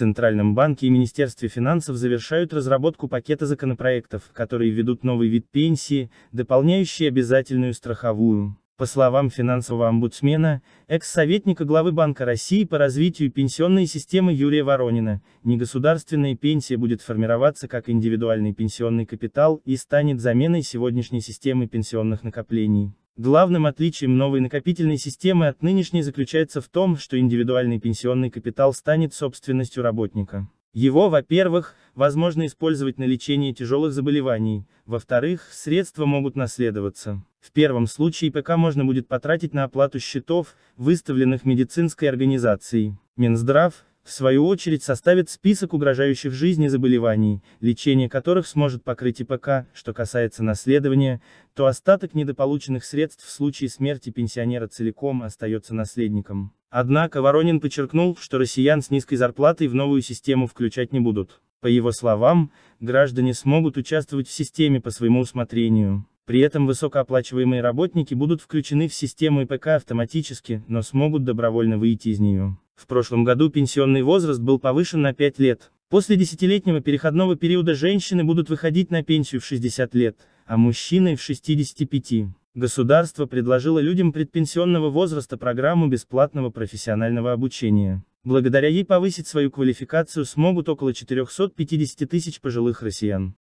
Центральном банке и Министерстве финансов завершают разработку пакета законопроектов, которые введут новый вид пенсии, дополняющий обязательную страховую. По словам финансового омбудсмена, экс-советника главы Банка России по развитию пенсионной системы Юрия Воронина, негосударственная пенсия будет формироваться как индивидуальный пенсионный капитал и станет заменой сегодняшней системы пенсионных накоплений. Главным отличием новой накопительной системы от нынешней заключается в том, что индивидуальный пенсионный капитал станет собственностью работника. Его, во-первых, возможно использовать на лечение тяжелых заболеваний, во-вторых, средства могут наследоваться. В первом случае ПК можно будет потратить на оплату счетов, выставленных медицинской организацией. Минздрав, в свою очередь составит список угрожающих жизни заболеваний, лечение которых сможет покрыть ИПК, что касается наследования, то остаток недополученных средств в случае смерти пенсионера целиком остается наследником. Однако Воронин подчеркнул, что россиян с низкой зарплатой в новую систему включать не будут. По его словам, граждане смогут участвовать в системе по своему усмотрению. При этом высокооплачиваемые работники будут включены в систему ИПК автоматически, но смогут добровольно выйти из нее. В прошлом году пенсионный возраст был повышен на 5 лет. После десятилетнего переходного периода женщины будут выходить на пенсию в 60 лет, а мужчины в 65. Государство предложило людям предпенсионного возраста программу бесплатного профессионального обучения. Благодаря ей повысить свою квалификацию смогут около 450 тысяч пожилых россиян.